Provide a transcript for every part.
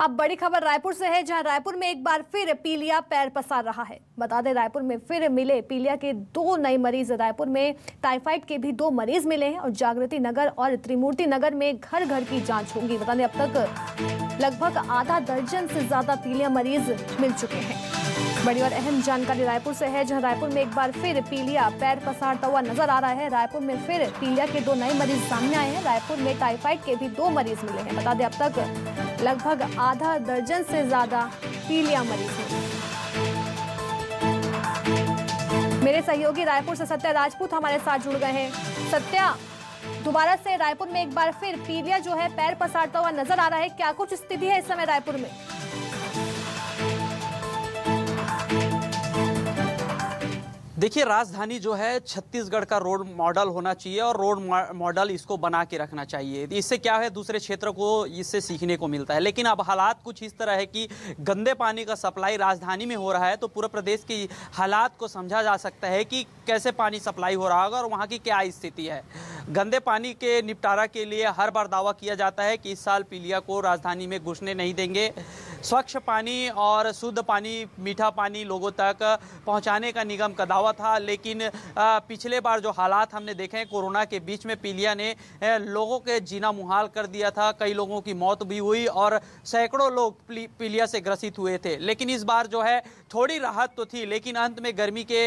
अब बड़ी खबर रायपुर से है जहां रायपुर में एक बार फिर पीलिया पैर पसार रहा है बता दें रायपुर में फिर मिले पीलिया के दो नए मरीज रायपुर में टाइफाइड के भी दो मरीज मिले हैं और जागृति नगर और त्रिमूर्ति नगर में घर घर की जांच होगी बता दें अब तक लगभग आधा दर्जन से ज्यादा पीलिया मरीज मिल चुके हैं बड़ी और अहम जानकारी रायपुर से है जहां रायपुर में एक बार फिर पीलिया पैर पसारता हुआ नजर आ रहा है रायपुर में फिर पीलिया के दो नए मरीज सामने आए हैं रायपुर में टाइफाइड के भी दो मरीज मिले हैं बता दें अब तक लगभग आधा दर्जन से ज्यादा पीलिया मरीज है मेरे सहयोगी रायपुर से सत्या राजपूत हमारे साथ जुड़ गए हैं सत्या दोबारा से रायपुर में एक बार फिर पीलिया जो है पैर पसारता हुआ नजर आ रहा है क्या कुछ स्थिति है इस समय रायपुर में देखिए राजधानी जो है छत्तीसगढ़ का रोड मॉडल होना चाहिए और रोड मॉडल इसको बना के रखना चाहिए इससे क्या है दूसरे क्षेत्र को इससे सीखने को मिलता है लेकिन अब हालात कुछ इस तरह है कि गंदे पानी का सप्लाई राजधानी में हो रहा है तो पूरे प्रदेश की हालात को समझा जा सकता है कि कैसे पानी सप्लाई हो रहा होगा और वहाँ की क्या स्थिति है गंदे पानी के निपटारा के लिए हर बार दावा किया जाता है कि इस साल पीलिया को राजधानी में घुसने नहीं देंगे स्वच्छ पानी और शुद्ध पानी मीठा पानी लोगों तक पहुंचाने का निगम का दावा था लेकिन पिछले बार जो हालात हमने देखे हैं कोरोना के बीच में पीलिया ने लोगों के जीना मुहाल कर दिया था कई लोगों की मौत भी हुई और सैकड़ों लोग पीलिया से ग्रसित हुए थे लेकिन इस बार जो है थोड़ी राहत तो थी लेकिन अंत में गर्मी के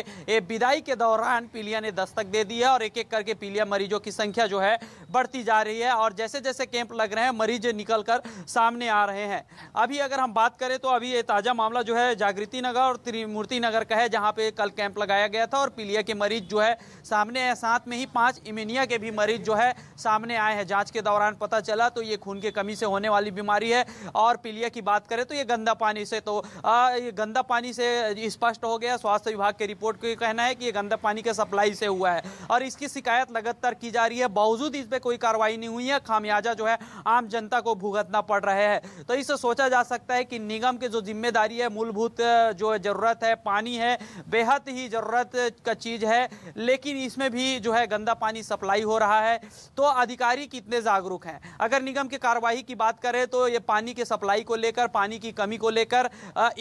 विदाई के दौरान पीलिया ने दस्तक दे दिया और एक एक करके पीलिया मरीजों की संख्या जो है बढ़ती जा रही है और जैसे जैसे कैंप लग रहे हैं मरीज निकल कर सामने आ रहे हैं अभी अगर हम बात करें तो अभी ये ताज़ा मामला जो है जागृति नगर और त्रिमूर्ति नगर का है जहाँ पे कल कैंप लगाया गया था और पीलिया के मरीज जो है सामने आए साथ में ही पांच इमेनिया के भी मरीज जो है सामने आए हैं जांच के दौरान पता चला तो ये खून की कमी से होने वाली बीमारी है और पीलिया की बात करें तो ये गंदा पानी से तो आ, ये गंदा पानी से स्पष्ट हो गया स्वास्थ्य विभाग की रिपोर्ट का कहना है कि ये गंदा पानी के सप्लाई से हुआ है और इसकी शिकायत लगातार की जा रही है बावजूद इस पर कोई कार्रवाई नहीं हुई है खामियाजा जो है आम जनता को भुगतना पड़ रहे हैं तो इससे सोचा जा सकता है है कि निगम के जो जिम्मेदारी है मूलभूत जो ज़रूरत है पानी है बेहद ही ज़रूरत का चीज़ है लेकिन इसमें भी जो है गंदा पानी सप्लाई हो रहा है तो अधिकारी कितने जागरूक हैं अगर निगम की कार्यवाही की बात करें तो ये पानी के सप्लाई को लेकर पानी की कमी को लेकर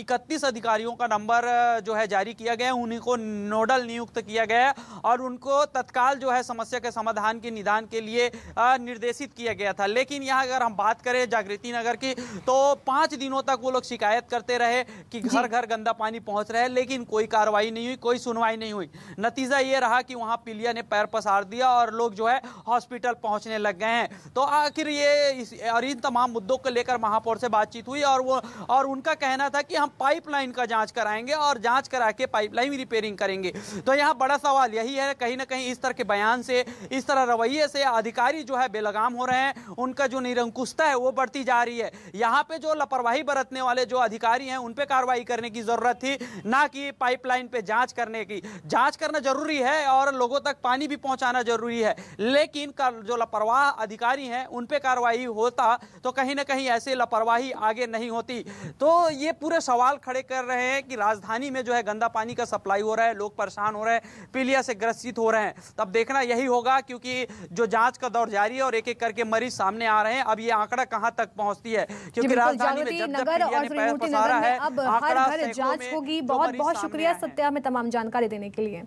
इकतीस अधिकारियों का नंबर जो है जारी किया गया उन्हीं को नोडल नियुक्त किया गया और उनको तत्काल जो है समस्या के समाधान के निदान के लिए निर्देशित किया गया था लेकिन यहाँ अगर हम बात करें जागृति नगर की तो पांच दिनों तक वो लोग शिकायत करते रहे कि घर घर गंदा पानी पहुंच रहा है लेकिन कोई कार्रवाई नहीं हुई कोई सुनवाई नहीं हुई नतीजा ये रहा कि वहाँ पीलिया ने पैर पसार दिया और लोग जो है हॉस्पिटल पहुँचने लग गए हैं तो आखिर ये और इन तमाम मुद्दों को लेकर महापौर से बातचीत हुई और वो और उनका कहना था कि हम पाइपलाइन का जाँच कराएंगे और जाँच करा के पाइपलाइन रिपेयरिंग करेंगे तो यहाँ बड़ा सवाल यही है कहीं ना कहीं इस तरह के बयान से इस तरह रवैये से अधिकारी जो है बेलगाम हो रहे हैं उनका जो निरंकुशता है वो बढ़ती जा रही है यहाँ पे जो लापरवाही बरतने वाले जो अधिकारी हैं उन पर कार्रवाई करने की ज़रूरत थी ना कि पाइपलाइन पे जांच करने की जांच करना जरूरी है और लोगों तक पानी भी पहुंचाना जरूरी है लेकिन जो लापरवाह अधिकारी हैं उन पर कार्रवाई होता तो कहीं ना कहीं ऐसे लापरवाही आगे नहीं होती तो ये पूरे सवाल खड़े कर रहे हैं कि राजधानी में जो है गंदा पानी का सप्लाई हो रहा है लोग परेशान हो रहे हैं पीलिया से ग्रसित हो रहे हैं तब देखना यही होगा क्योंकि जो जांच का दौर जारी है और एक एक करके मरीज सामने आ रहे हैं अब ये आंकड़ा कहाँ तक पहुंचती है क्योंकि राजधानी में नगर और त्रिमूर्ति नगर में अब हर घर जांच होगी बहुत बहुत शुक्रिया सत्या में तमाम जानकारी देने के लिए